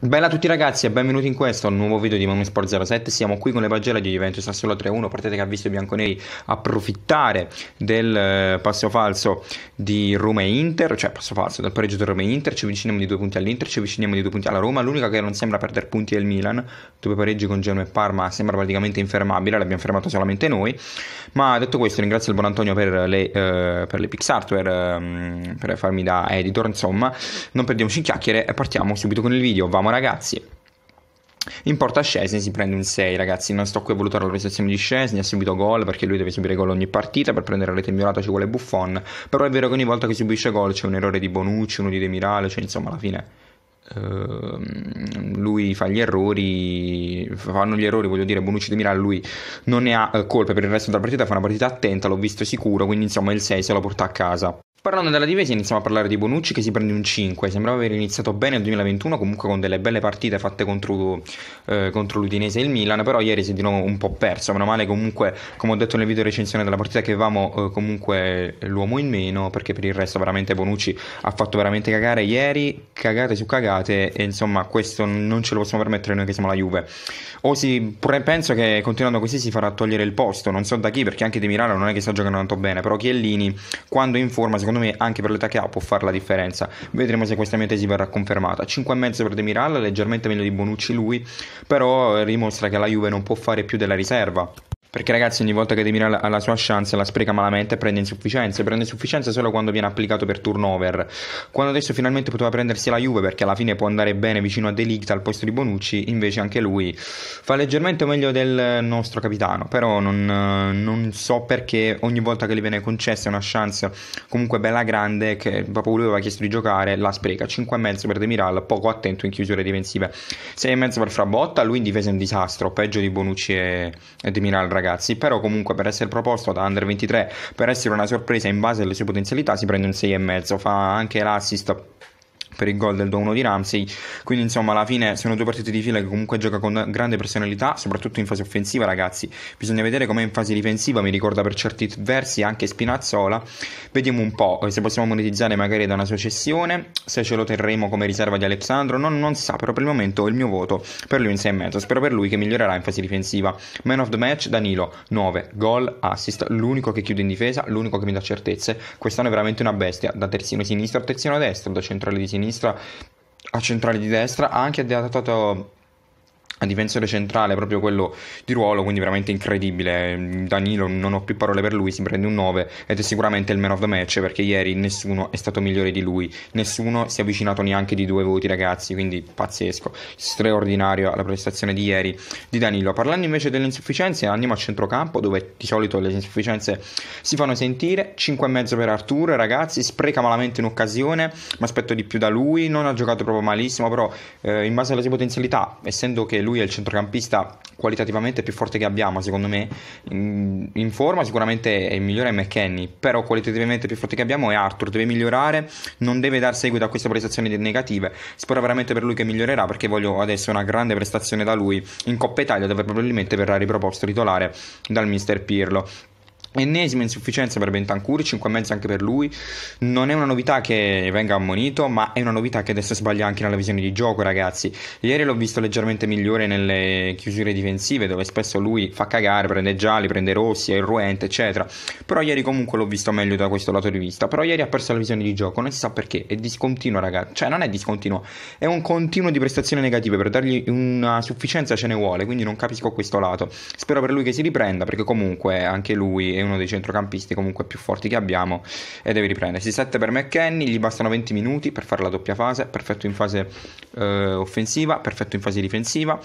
Bella a tutti ragazzi e benvenuti in questo nuovo video di ManuSport07 Siamo qui con le pagelle di Juventus a solo 3-1 Partita che ha visto i bianconeri approfittare del eh, passo falso di Roma e Inter Cioè passo falso, del pareggio di Roma e Inter Ci avviciniamo di due punti all'Inter, ci avviciniamo di due punti alla Roma L'unica che non sembra perdere punti è il Milan Due pareggi con Genoa e Parma sembra praticamente infermabile L'abbiamo fermato solamente noi Ma detto questo ringrazio il buon Antonio per le, eh, per le Pixartware eh, Per farmi da editor insomma Non perdiamoci in chiacchiere e partiamo subito con il video Vamo Andiamo ragazzi. In porta Scesni si prende un 6 ragazzi, non sto qui a valutare la prestazione di Scesni, ha subito gol perché lui deve subire gol ogni partita, per prendere la rete migliorata ci vuole Buffon, però è vero che ogni volta che subisce gol c'è un errore di Bonucci, uno di De Mirale, cioè insomma alla fine ehm, lui fa gli errori, fanno gli errori, voglio dire, Bonucci di Mirale lui non ne ha eh, colpe per il resto della partita, fa una partita attenta, l'ho visto sicuro, quindi insomma il 6 se lo porta a casa. Parlando della difesa iniziamo a parlare di Bonucci che si prende un 5, sembrava aver iniziato bene il 2021 comunque con delle belle partite fatte contro, eh, contro l'Udinese e il Milan, però ieri si è di nuovo un po' perso, meno male comunque come ho detto nel video recensione della partita che avevamo eh, comunque l'uomo in meno perché per il resto veramente Bonucci ha fatto veramente cagare ieri, cagate su cagate e insomma questo non ce lo possiamo permettere noi che siamo la Juve. O si, penso che continuando così si farà togliere il posto, non so da chi perché anche De Milano non è che sta giocando tanto bene, però Chiellini quando in forma secondo me anche per l'età che ha può fare la differenza. Vedremo se questa mia tesi verrà confermata. 5,5 per Demiral, leggermente meglio di Bonucci lui, però dimostra che la Juve non può fare più della riserva. Perché ragazzi ogni volta che De Miral ha la sua chance la spreca malamente e prende insufficienze, prende insufficienza solo quando viene applicato per turnover. Quando adesso finalmente poteva prendersi la Juve perché alla fine può andare bene vicino a De Ligt al posto di Bonucci, invece anche lui fa leggermente meglio del nostro capitano, però non, non so perché ogni volta che gli viene concessa una chance comunque bella grande che proprio lui aveva chiesto di giocare la spreca. 5,5 per De Miral, poco attento in chiusure difensive. 6,5 per Frabotta, lui in difesa è un disastro, peggio di Bonucci e, e De Miral ragazzi, però comunque per essere proposto da Under 23, per essere una sorpresa in base alle sue potenzialità si prende un 6,5, fa anche l'assist per il gol del 2-1 di Ramsey. Quindi, insomma, alla fine sono due partite di fila che comunque gioca con grande personalità, soprattutto in fase offensiva, ragazzi. Bisogna vedere com'è in fase difensiva, mi ricorda per certi versi anche Spinazzola. Vediamo un po' eh, se possiamo monetizzare magari da una successione, se ce lo terremo come riserva di Alessandro. Non, non sa, però per il momento il mio voto per lui in 6 e mezzo. Spero per lui che migliorerà in fase difensiva. Man of the match Danilo 9 gol, assist, l'unico che chiude in difesa, l'unico che mi dà certezze. Quest'anno è veramente una bestia, da terzino sinistro a terzino destro, da centrale di sinistra sinistra a centrale di destra, ha anche adattato a difensore centrale, proprio quello di ruolo, quindi veramente incredibile. Danilo, non ho più parole per lui, si prende un 9 ed è sicuramente il man of the match perché ieri nessuno è stato migliore di lui, nessuno si è avvicinato neanche di due voti ragazzi, quindi pazzesco, straordinario la prestazione di ieri di Danilo. Parlando invece delle insufficienze, andiamo a centrocampo dove di solito le insufficienze si fanno sentire, 5 e mezzo per Arturo, ragazzi, spreca malamente un'occasione, mi aspetto di più da lui, non ha giocato proprio malissimo, però eh, in base alle sue potenzialità, essendo che lui lui è il centrocampista qualitativamente più forte che abbiamo, secondo me, in, in forma sicuramente è il migliore è McKenny, però qualitativamente più forte che abbiamo è Arthur, deve migliorare, non deve dar seguito a queste prestazioni negative, spero veramente per lui che migliorerà perché voglio adesso una grande prestazione da lui in Coppa Italia dove probabilmente verrà riproposto titolare dal mister Pirlo. Ennesima insufficienza per Bentancur, 5,5 anche per lui. Non è una novità che venga ammonito, ma è una novità che adesso sbaglia anche nella visione di gioco, ragazzi. Ieri l'ho visto leggermente migliore nelle chiusure difensive, dove spesso lui fa cagare, prende gialli, prende rossi, è irruente, eccetera. Però ieri comunque l'ho visto meglio da questo lato di vista. Però ieri ha perso la visione di gioco, non si sa perché. È discontinuo, ragazzi. Cioè, non è discontinuo, è un continuo di prestazioni negative. Per dargli una sufficienza ce ne vuole, quindi non capisco questo lato. Spero per lui che si riprenda, perché comunque anche lui è uno dei centrocampisti comunque più forti che abbiamo e deve riprendersi. 7 per McKenny, gli bastano 20 minuti per fare la doppia fase, perfetto in fase eh, offensiva, perfetto in fase difensiva.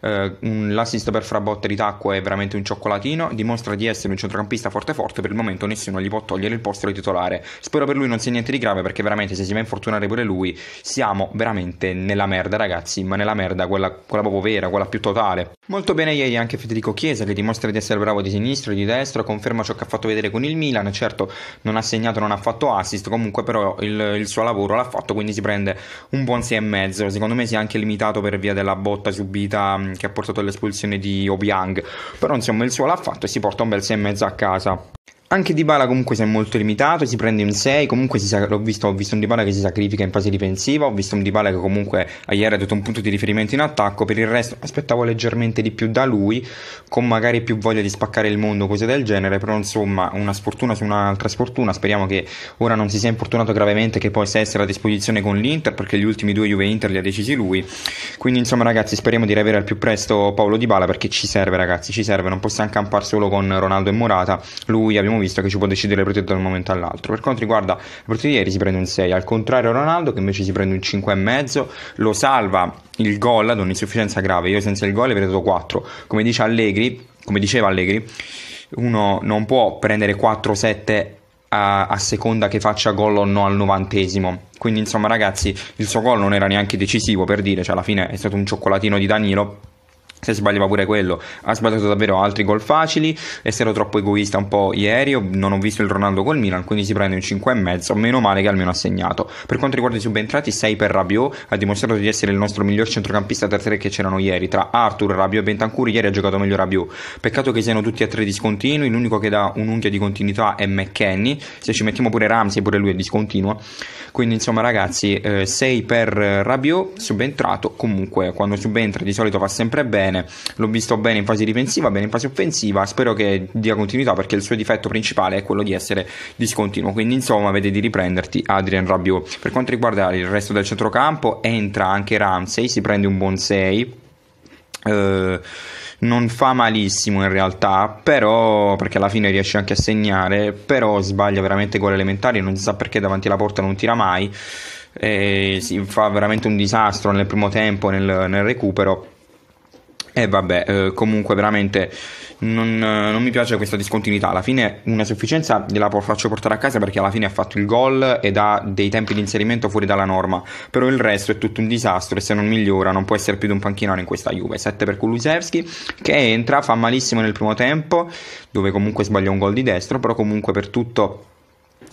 Eh, l'assist per Frabotte di Tacco è veramente un cioccolatino, dimostra di essere un centrocampista forte forte, per il momento nessuno gli può togliere il posto di titolare. Spero per lui non sia niente di grave perché veramente se si va a infortunare pure lui siamo veramente nella merda ragazzi, ma nella merda quella, quella proprio vera, quella più totale. Molto bene ieri anche Federico Chiesa che dimostra di essere bravo di sinistra e di destra, conferma ciò che ha fatto vedere con il Milan, certo non ha segnato, non ha fatto assist, comunque però il, il suo lavoro l'ha fatto, quindi si prende un buon 6,5, secondo me si è anche limitato per via della botta subita che ha portato all'espulsione di Obiang, però insomma il suo l'ha fatto e si porta un bel 6,5 a casa. Anche Dybala comunque si è molto limitato, si prende un 6, comunque si sa- visto, ho visto un Dybala che si sacrifica in fase difensiva, ho visto un Dybala che comunque ieri ha dato un punto di riferimento in attacco, per il resto aspettavo leggermente di più da lui, con magari più voglia di spaccare il mondo, cose del genere, però insomma una sfortuna su un'altra sfortuna, speriamo che ora non si sia infortunato gravemente che possa essere a disposizione con l'Inter, perché gli ultimi due Juve Inter li ha decisi lui, quindi insomma ragazzi speriamo di riavere al più presto Paolo Dybala perché ci serve ragazzi, ci serve, non possiamo campare solo con Ronaldo e Morata, lui abbiamo visto che ci può decidere protetto da un momento all'altro. Per quanto riguarda la partita ieri si prende un 6, al contrario Ronaldo che invece si prende un 5,5, lo salva il gol ad un'insufficienza grave, io senza il gol avrei dato 4, come dice Allegri, come diceva Allegri, uno non può prendere 4-7 a, a, seconda che faccia gol o no al novantesimo. Quindi, insomma, ragazzi, il suo gol non era neanche decisivo per dire, cioè alla fine è stato un cioccolatino di Danilo se sbagliava pure quello. Ha sbagliato davvero altri gol facili. Essendo troppo egoista un po' ieri, non ho visto il Ronaldo col Milan, quindi si prende un 5,5. Meno male che almeno ha segnato. Per quanto riguarda i subentrati, 6 per Rabiot. Ha dimostrato di essere il nostro miglior centrocampista tra 3 che c'erano ieri. Tra Arthur, Rabiot e Bentancur, ieri ha giocato meglio Rabiot. Peccato che siano tutti a tre discontinui. L'unico che dà un'unghia di continuità è McKenny. Se ci mettiamo pure Ramsey, pure lui è discontinuo. Quindi insomma ragazzi, 6 eh, per Rabiot, subentrato. Comunque quando subentra di solito va sempre bene bene. L'ho visto bene in fase difensiva, bene in fase offensiva. Spero che dia continuità perché il suo difetto principale è quello di essere discontinuo. Quindi, insomma, vedi di riprenderti Adrian Rabiot. Per quanto riguarda il resto del centrocampo, entra anche Ramsey, si prende un buon 6. Eh, non fa malissimo in realtà, però perché alla fine riesce anche a segnare, però sbaglia veramente gol elementari, non si sa perché davanti alla porta non tira mai, si fa veramente un disastro nel primo tempo, nel, nel recupero e eh vabbè, eh, comunque veramente non, eh, non, mi piace questa discontinuità. Alla fine una sufficienza gliela faccio portare a casa perché alla fine ha fatto il gol ed ha dei tempi di inserimento fuori dalla norma. Però il resto è tutto un disastro e se non migliora non può essere più di un panchinaro in questa Juve. 7 per Kulusevski che entra, fa malissimo nel primo tempo dove comunque sbagliò un gol di destro, però comunque per tutto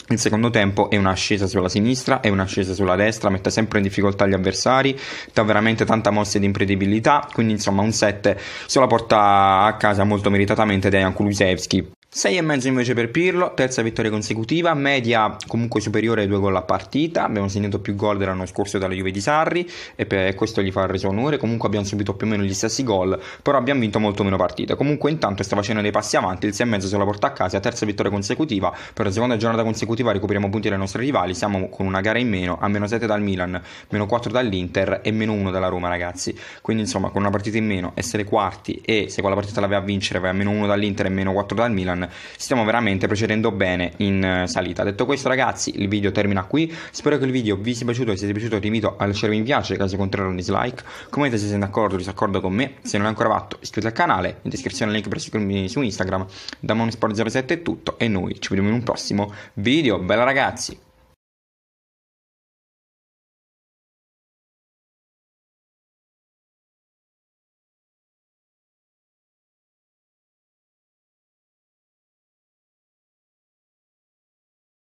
il secondo tempo è un'ascesa sulla sinistra, è un'ascesa sulla destra, mette sempre in difficoltà gli avversari, dà veramente tanta mossa di imprevedibilità, quindi insomma un 7 se la porta a casa molto meritatamente Dejan Kulusevski. 6,5 invece per Pirlo, terza vittoria consecutiva, media comunque superiore ai due gol a partita, abbiamo segnato più gol dell'anno scorso dalla Juve di Sarri e questo gli fa il reso onore, comunque abbiamo subito più o meno gli stessi gol, però abbiamo vinto molto meno partite, comunque intanto sta facendo dei passi avanti, il 6,5 sulla porta a casa, terza vittoria consecutiva, per la seconda giornata consecutiva recuperiamo punti dai nostri rivali, siamo con una gara in meno, a meno 7 dal Milan, meno 4 dall'Inter e meno 1 dalla Roma ragazzi, quindi insomma con una partita in meno essere quarti e se quella partita la vai a vincere vai a meno 1 dall'Inter e meno 4 dal Milan, stiamo veramente procedendo bene in eh, salita detto questo ragazzi il video termina qui spero che il video vi sia piaciuto se vi è piaciuto ti invito a lasciare mi piace caso contrario un dislike commentate se siete d'accordo o disaccordo con me se non l'hai ancora fatto iscriviti al canale in descrizione il link per seguirmi su Instagram da Monsport07 è tutto e noi ci vediamo in un prossimo video bella ragazzi